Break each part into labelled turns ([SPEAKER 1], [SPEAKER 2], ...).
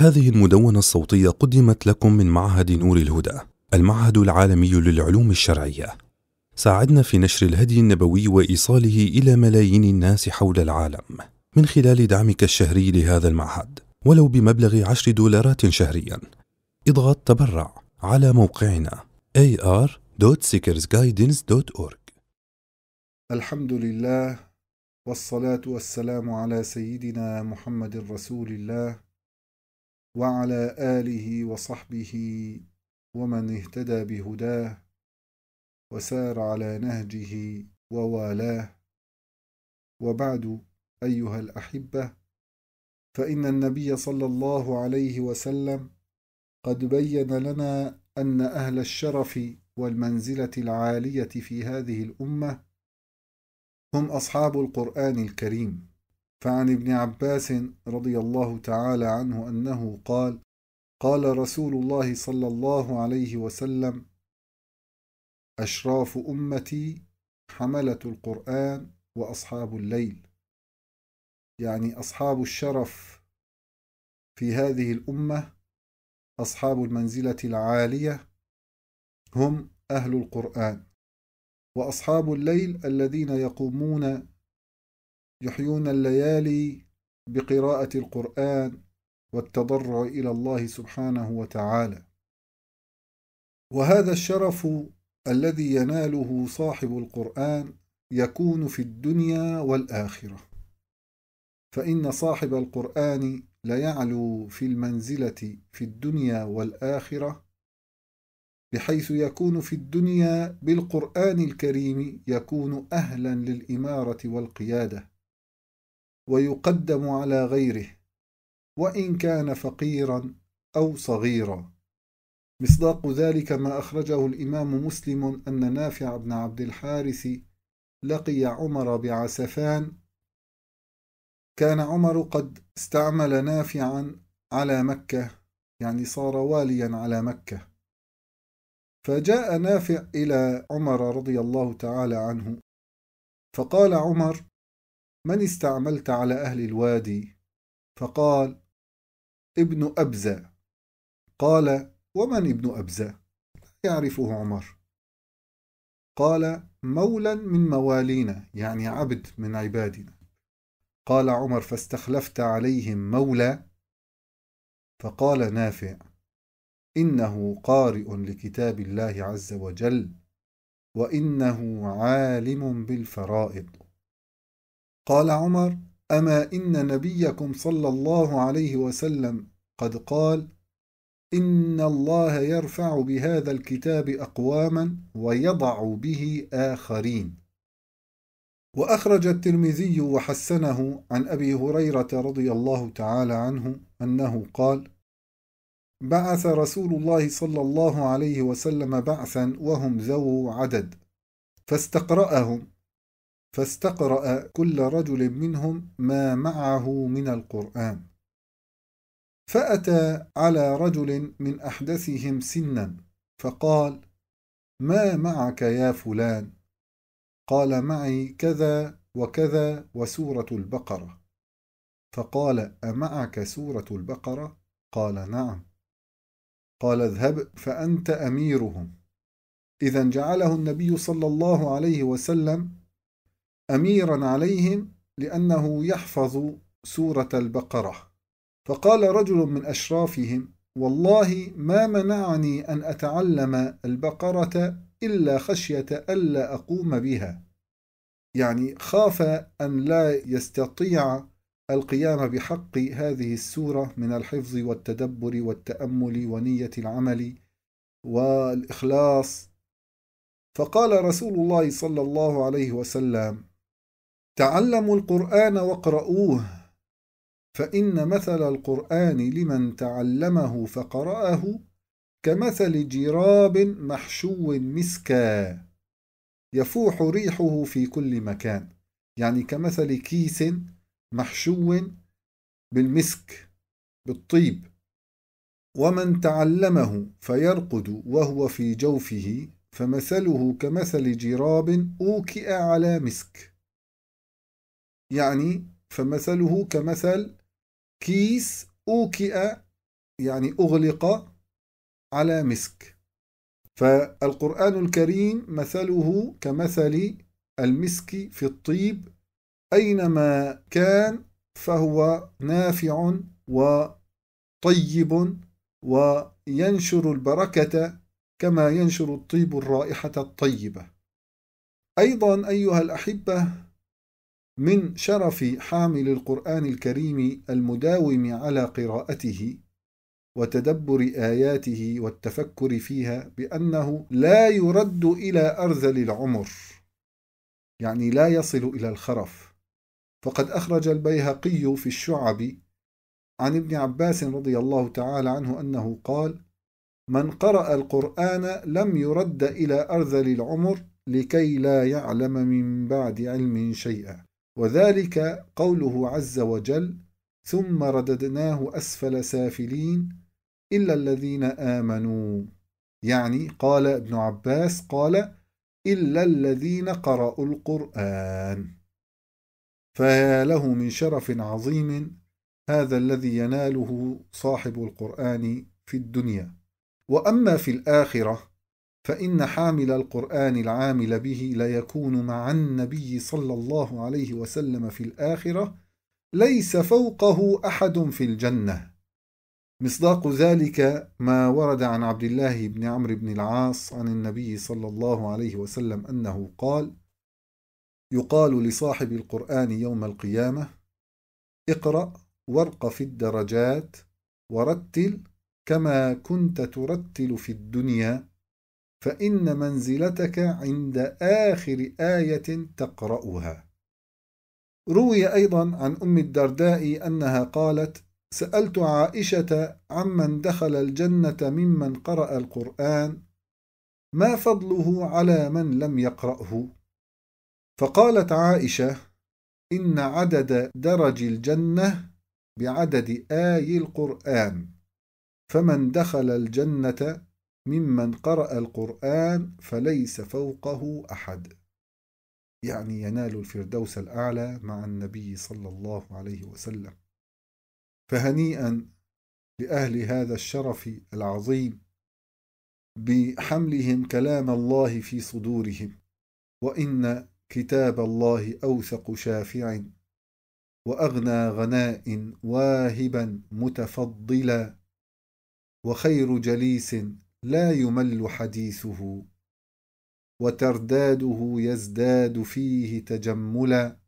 [SPEAKER 1] هذه المدونة الصوتية قدمت لكم من معهد نور الهدى المعهد العالمي للعلوم الشرعية ساعدنا في نشر الهدي النبوي وإيصاله إلى ملايين الناس حول العالم من خلال دعمك الشهري لهذا المعهد ولو بمبلغ عشر دولارات شهريا اضغط تبرع على موقعنا ar.seekersguidance.org
[SPEAKER 2] الحمد لله والصلاة والسلام على سيدنا محمد رسول الله وعلى آله وصحبه ومن اهتدى بهداه وسار على نهجه ووالاه وبعد أيها الأحبة فإن النبي صلى الله عليه وسلم قد بين لنا أن أهل الشرف والمنزلة العالية في هذه الأمة هم أصحاب القرآن الكريم فعن ابن عباس رضي الله تعالى عنه أنه قال قال رسول الله صلى الله عليه وسلم أشراف أمتي حملة القرآن وأصحاب الليل يعني أصحاب الشرف في هذه الأمة أصحاب المنزلة العالية هم أهل القرآن وأصحاب الليل الذين يقومون يحيون الليالي بقراءة القرآن والتضرع إلى الله سبحانه وتعالى وهذا الشرف الذي يناله صاحب القرآن يكون في الدنيا والآخرة فإن صاحب القرآن ليعلو في المنزلة في الدنيا والآخرة بحيث يكون في الدنيا بالقرآن الكريم يكون أهلا للإمارة والقيادة ويقدم على غيره وإن كان فقيرا أو صغيرا مصداق ذلك ما أخرجه الإمام مسلم أن نافع بن عبد الحارث لقي عمر بعسفان كان عمر قد استعمل نافعا على مكة يعني صار واليا على مكة فجاء نافع إلى عمر رضي الله تعالى عنه فقال عمر من استعملت على أهل الوادي؟ فقال ابن أبزة قال ومن ابن أبزة؟ يعرفه عمر قال مولا من موالينا يعني عبد من عبادنا قال عمر فاستخلفت عليهم مولى فقال نافع إنه قارئ لكتاب الله عز وجل وإنه عالم بالفرائض قال عمر أما إن نبيكم صلى الله عليه وسلم قد قال إن الله يرفع بهذا الكتاب أقواما ويضع به آخرين وأخرج الترمذي وحسنه عن أبي هريرة رضي الله تعالى عنه أنه قال بعث رسول الله صلى الله عليه وسلم بعثا وهم ذو عدد فاستقرأهم فاستقرأ كل رجل منهم ما معه من القرآن فأتى على رجل من أحدثهم سنا فقال ما معك يا فلان قال معي كذا وكذا وسورة البقرة فقال أمعك سورة البقرة قال نعم قال اذهب فأنت أميرهم إذا جعله النبي صلى الله عليه وسلم أميرا عليهم لأنه يحفظ سورة البقرة فقال رجل من أشرافهم والله ما منعني أن أتعلم البقرة إلا خشية ألا أقوم بها يعني خاف أن لا يستطيع القيام بحق هذه السورة من الحفظ والتدبر والتأمل ونية العمل والإخلاص فقال رسول الله صلى الله عليه وسلم تعلموا القرآن واقرؤوه فإن مثل القرآن لمن تعلمه فقرأه كمثل جراب محشو مسكا يفوح ريحه في كل مكان يعني كمثل كيس محشو بالمسك بالطيب ومن تعلمه فيرقد وهو في جوفه فمثله كمثل جراب أوكئ على مسك يعني فمثله كمثل كيس أوكئ يعني أغلق على مسك فالقرآن الكريم مثله كمثل المسك في الطيب أينما كان فهو نافع وطيب وينشر البركة كما ينشر الطيب الرائحة الطيبة أيضا أيها الأحبة من شرف حامل القرآن الكريم المداوم على قراءته وتدبر آياته والتفكر فيها بأنه لا يرد إلى أرذل العمر يعني لا يصل إلى الخرف فقد أخرج البيهقي في الشعب عن ابن عباس رضي الله تعالى عنه أنه قال من قرأ القرآن لم يرد إلى أرذل العمر لكي لا يعلم من بعد علم شيئا وذلك قوله عز وجل ثم رددناه أسفل سافلين إلا الذين آمنوا يعني قال ابن عباس قال إلا الذين قرأوا القرآن فيا له من شرف عظيم هذا الذي يناله صاحب القرآن في الدنيا وأما في الآخرة فإن حامل القرآن العامل به ليكون مع النبي صلى الله عليه وسلم في الآخرة ليس فوقه أحد في الجنة مصداق ذلك ما ورد عن عبد الله بن عمرو بن العاص عن النبي صلى الله عليه وسلم أنه قال يقال لصاحب القرآن يوم القيامة اقرأ وارق في الدرجات ورتل كما كنت ترتل في الدنيا فإن منزلتك عند آخر آية تقرأها روي أيضا عن أم الدرداء أنها قالت سألت عائشة عمن دخل الجنة ممن قرأ القرآن ما فضله على من لم يقرأه فقالت عائشة إن عدد درج الجنة بعدد آي القرآن فمن دخل الجنة ممن قرأ القرآن فليس فوقه أحد يعني ينال الفردوس الأعلى مع النبي صلى الله عليه وسلم فهنيئا لأهل هذا الشرف العظيم بحملهم كلام الله في صدورهم وإن كتاب الله أوثق شافع وأغنى غناء واهبا متفضلا وخير جليس لا يمل حديثه وترداده يزداد فيه تجملا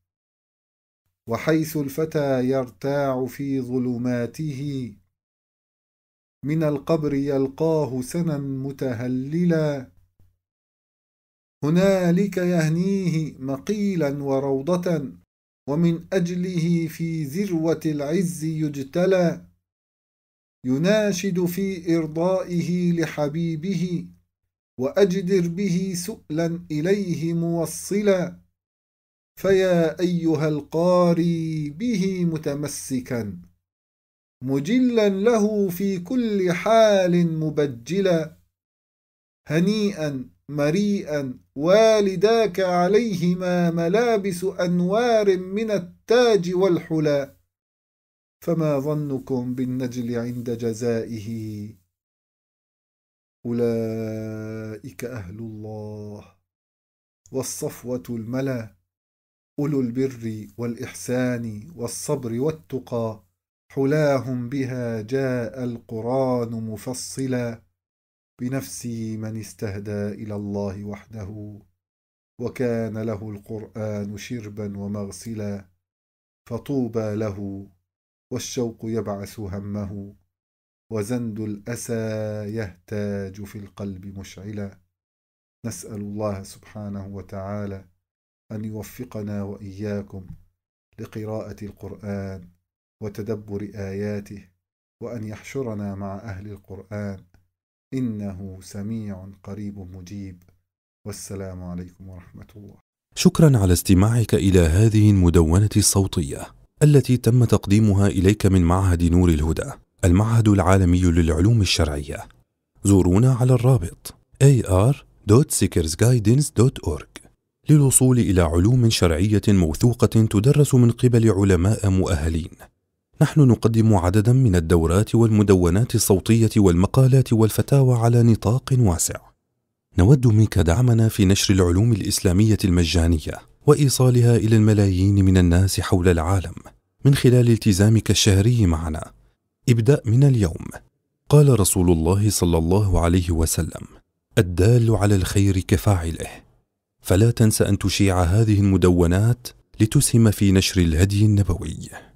[SPEAKER 2] وحيث الفتى يرتاع في ظلماته من القبر يلقاه سنا متهللا هنالك يهنيه مقيلا وروضه ومن اجله في ذروه العز يجتلى يناشد في إرضائه لحبيبه وأجدر به سؤلا إليه موصلا فيا أيها القاري به متمسكا مجلا له في كل حال مبجلا هنيئا مريئا والداك عليهما ملابس أنوار من التاج والحلا فما ظنكم بالنجل عند جزائه أولئك أهل الله والصفوة الملا أولو البر والإحسان والصبر والتقى حلاهم بها جاء القرآن مفصلا بنفسه من استهدى إلى الله وحده وكان له القرآن شربا ومغسلا فطوبى له والشوق يبعث همه وزند الأسى يهتاج في القلب مشعلا نسأل الله سبحانه وتعالى أن يوفقنا وإياكم لقراءة القرآن وتدبر آياته وأن يحشرنا مع أهل القرآن إنه سميع قريب مجيب والسلام عليكم ورحمة
[SPEAKER 1] الله شكرا على استماعك إلى هذه المدونة الصوتية التي تم تقديمها إليك من معهد نور الهدى المعهد العالمي للعلوم الشرعية زورونا على الرابط ar.seekersguidance.org للوصول إلى علوم شرعية موثوقة تدرس من قبل علماء مؤهلين نحن نقدم عددا من الدورات والمدونات الصوتية والمقالات والفتاوى على نطاق واسع نود منك دعمنا في نشر العلوم الإسلامية المجانية وإيصالها إلى الملايين من الناس حول العالم من خلال التزامك الشهري معنا ابدأ من اليوم قال رسول الله صلى الله عليه وسلم الدال على الخير كفاعله فلا تنس أن تشيع هذه المدونات لتسهم في نشر الهدي النبوي